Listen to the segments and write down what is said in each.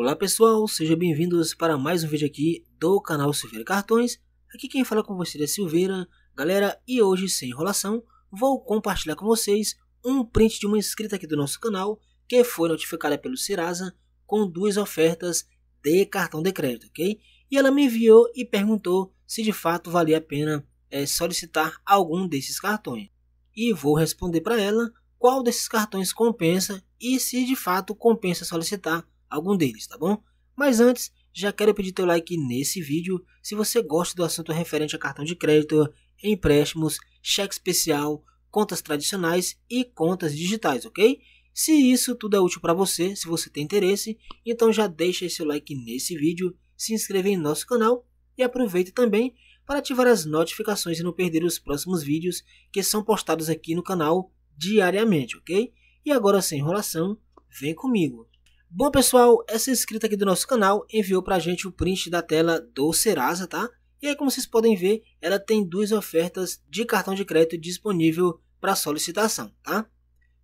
Olá pessoal, sejam bem-vindos para mais um vídeo aqui do canal Silveira Cartões. Aqui quem fala com vocês é Silveira. Galera, e hoje, sem enrolação, vou compartilhar com vocês um print de uma inscrita aqui do nosso canal que foi notificada pelo Serasa com duas ofertas de cartão de crédito, ok? E ela me enviou e perguntou se de fato valia a pena é, solicitar algum desses cartões. E vou responder para ela qual desses cartões compensa e se de fato compensa solicitar algum deles, tá bom? Mas antes, já quero pedir teu like nesse vídeo se você gosta do assunto referente a cartão de crédito, empréstimos, cheque especial, contas tradicionais e contas digitais, ok? Se isso tudo é útil para você, se você tem interesse, então já deixa seu like nesse vídeo, se inscreve em nosso canal e aproveita também para ativar as notificações e não perder os próximos vídeos que são postados aqui no canal diariamente, ok? E agora sem enrolação, vem comigo. Bom pessoal, essa inscrita aqui do nosso canal enviou pra gente o print da tela do Serasa, tá? E aí como vocês podem ver, ela tem duas ofertas de cartão de crédito disponível para solicitação, tá?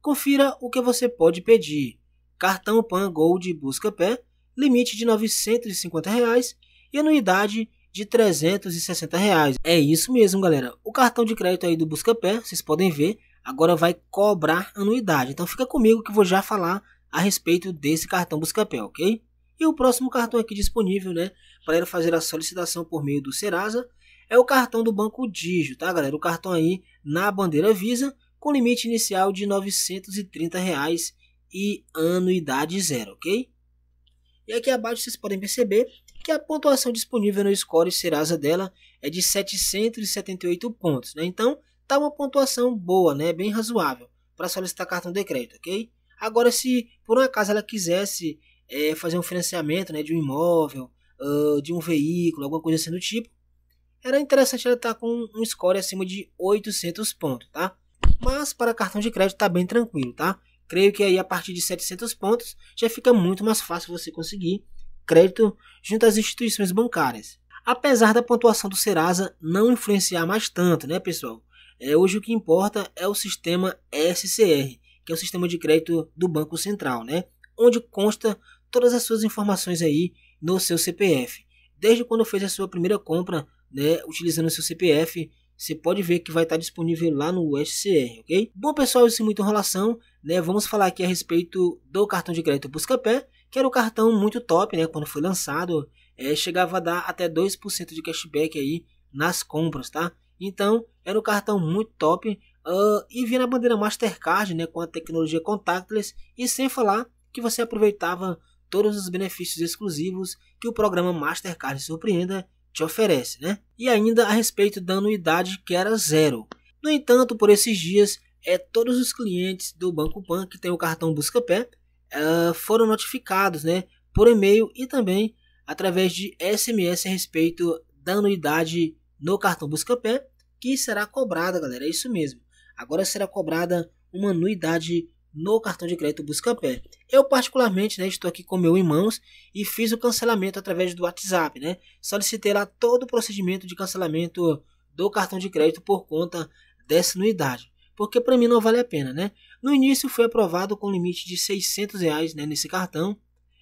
Confira o que você pode pedir. Cartão Pan Gold Busca Pé, limite de R$ 950 reais, e anuidade de R$ 360. Reais. É isso mesmo, galera. O cartão de crédito aí do Buscapé, vocês podem ver, agora vai cobrar anuidade. Então fica comigo que eu vou já falar a respeito desse cartão Buscapé, ok? E o próximo cartão aqui disponível, né, para fazer a solicitação por meio do Serasa, é o cartão do Banco Digio, tá, galera? O cartão aí na bandeira Visa, com limite inicial de R$ 930 reais e anuidade zero, ok? E aqui abaixo vocês podem perceber que a pontuação disponível no Score Serasa dela é de 778 pontos, né? Então, tá uma pontuação boa, né? Bem razoável para solicitar cartão de crédito, ok? Agora, se por um acaso ela quisesse é, fazer um financiamento né, de um imóvel, uh, de um veículo, alguma coisa assim do tipo, era interessante ela estar tá com um score acima de 800 pontos, tá? Mas para cartão de crédito tá bem tranquilo, tá? Creio que aí a partir de 700 pontos já fica muito mais fácil você conseguir crédito junto às instituições bancárias. Apesar da pontuação do Serasa não influenciar mais tanto, né, pessoal? É, hoje o que importa é o sistema SCR, que é o sistema de crédito do Banco Central, né? Onde consta todas as suas informações aí no seu CPF. Desde quando fez a sua primeira compra, né, utilizando o seu CPF, você pode ver que vai estar disponível lá no SCR, ok? Bom pessoal, isso é muito enrolação, né? Vamos falar aqui a respeito do cartão de crédito Buscapé, que era o um cartão muito top, né? Quando foi lançado, é, chegava a dar até 2% de cashback aí nas compras, tá? Então, era um cartão muito top, Uh, e vinha na bandeira Mastercard, né, com a tecnologia contactless, e sem falar que você aproveitava todos os benefícios exclusivos que o programa Mastercard Surpreenda te oferece, né? E ainda a respeito da anuidade que era zero. No entanto, por esses dias, é todos os clientes do Banco Pan que tem o cartão Buscapé uh, foram notificados, né, por e-mail e também através de SMS a respeito da anuidade no cartão Buscapé que será cobrada, galera. É isso mesmo agora será cobrada uma anuidade no cartão de crédito Buscapé. Eu particularmente né, estou aqui com meu em mãos e fiz o cancelamento através do WhatsApp. Né? Solicitei lá todo o procedimento de cancelamento do cartão de crédito por conta dessa anuidade. Porque para mim não vale a pena. Né? No início foi aprovado com limite de seiscentos reais né, nesse cartão.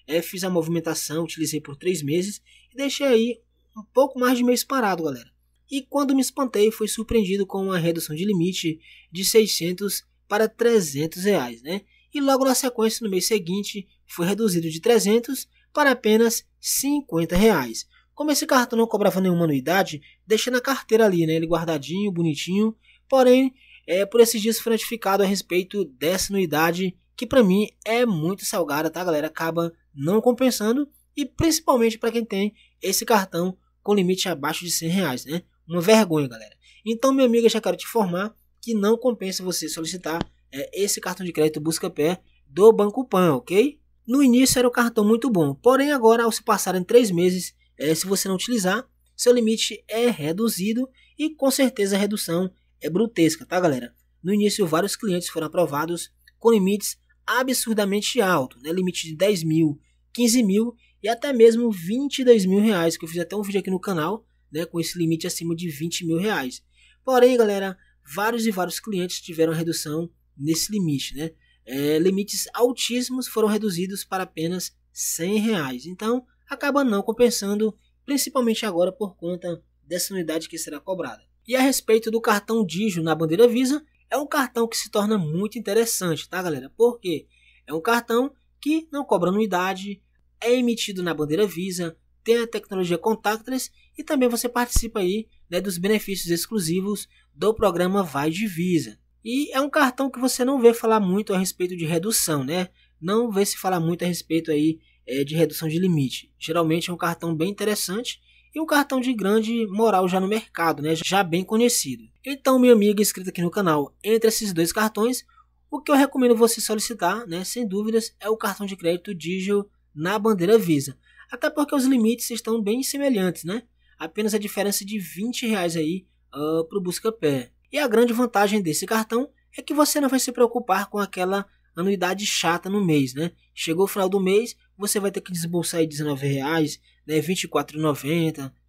É, fiz a movimentação, utilizei por três meses e deixei aí um pouco mais de mês parado, galera. E quando me espantei, fui surpreendido com uma redução de limite de 600 para 300 reais, né? E logo na sequência, no mês seguinte, foi reduzido de 300 para apenas 50 reais. Como esse cartão não cobrava nenhuma anuidade, deixei na carteira ali, né? Ele guardadinho, bonitinho. Porém, é, por esses dias fui notificado a respeito dessa anuidade, que para mim é muito salgada, tá, galera? Acaba não compensando e principalmente para quem tem esse cartão com limite abaixo de 100 reais, né? Uma vergonha, galera. Então, meu amigo, eu já quero te informar que não compensa você solicitar é, esse cartão de crédito Busca-Pé do Banco Pan, ok? No início era um cartão muito bom, porém agora, ao se passarem três meses, é, se você não utilizar, seu limite é reduzido e com certeza a redução é brutesca, tá galera? No início, vários clientes foram aprovados com limites absurdamente altos, né? limite de 10 mil, 15 mil e até mesmo 22 mil reais, que eu fiz até um vídeo aqui no canal né, com esse limite acima de 20 mil reais. Porém, galera, vários e vários clientes tiveram redução nesse limite, né? É, limites altíssimos foram reduzidos para apenas 100 reais. Então, acaba não compensando, principalmente agora por conta dessa unidade que será cobrada. E a respeito do cartão Digio na bandeira Visa, é um cartão que se torna muito interessante, tá, galera? Porque é um cartão que não cobra anuidade, é emitido na bandeira Visa, tem a tecnologia contactless e também você participa aí né, dos benefícios exclusivos do programa Vai de Visa. E é um cartão que você não vê falar muito a respeito de redução, né? Não vê se falar muito a respeito aí é, de redução de limite. Geralmente é um cartão bem interessante e um cartão de grande moral já no mercado, né? Já bem conhecido. Então, minha amiga inscrita aqui no canal, entre esses dois cartões, o que eu recomendo você solicitar, né? Sem dúvidas, é o cartão de crédito Digio na bandeira Visa. Até porque os limites estão bem semelhantes, né? Apenas a diferença de 20 reais aí uh, para o E a grande vantagem desse cartão é que você não vai se preocupar com aquela anuidade chata no mês, né? Chegou o final do mês, você vai ter que desembolsar aí reais, né,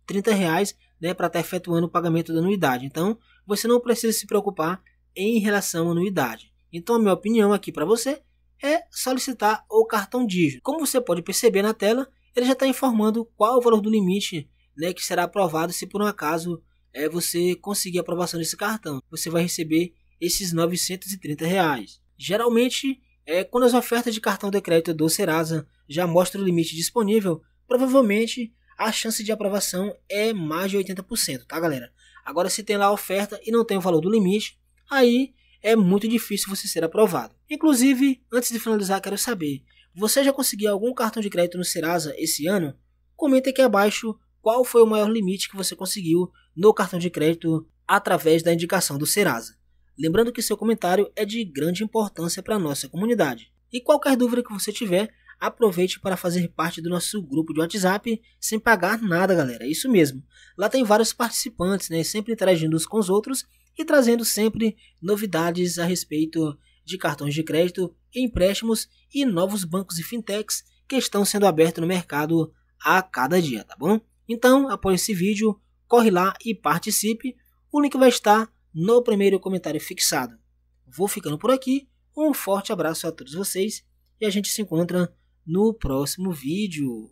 30 reais, né, para estar tá efetuando o pagamento da anuidade. Então, você não precisa se preocupar em relação à anuidade. Então, a minha opinião aqui para você é solicitar o cartão dígito. Como você pode perceber na tela, ele já está informando qual é o valor do limite né, que será aprovado se por um acaso é, você conseguir a aprovação desse cartão. Você vai receber esses R$ 930 reais. Geralmente, é, quando as ofertas de cartão de crédito do Serasa já mostram o limite disponível, provavelmente a chance de aprovação é mais de 80%, tá galera? Agora, se tem lá a oferta e não tem o valor do limite, aí é muito difícil você ser aprovado. Inclusive, antes de finalizar, quero saber você já conseguiu algum cartão de crédito no Serasa esse ano? Comenta aqui abaixo qual foi o maior limite que você conseguiu no cartão de crédito através da indicação do Serasa. Lembrando que seu comentário é de grande importância para a nossa comunidade. E qualquer dúvida que você tiver, aproveite para fazer parte do nosso grupo de WhatsApp sem pagar nada, galera. É isso mesmo. Lá tem vários participantes, né, sempre interagindo uns com os outros e trazendo sempre novidades a respeito de cartões de crédito, empréstimos e novos bancos e fintechs que estão sendo abertos no mercado a cada dia, tá bom? Então, após esse vídeo, corre lá e participe. O link vai estar no primeiro comentário fixado. Vou ficando por aqui. Um forte abraço a todos vocês e a gente se encontra no próximo vídeo.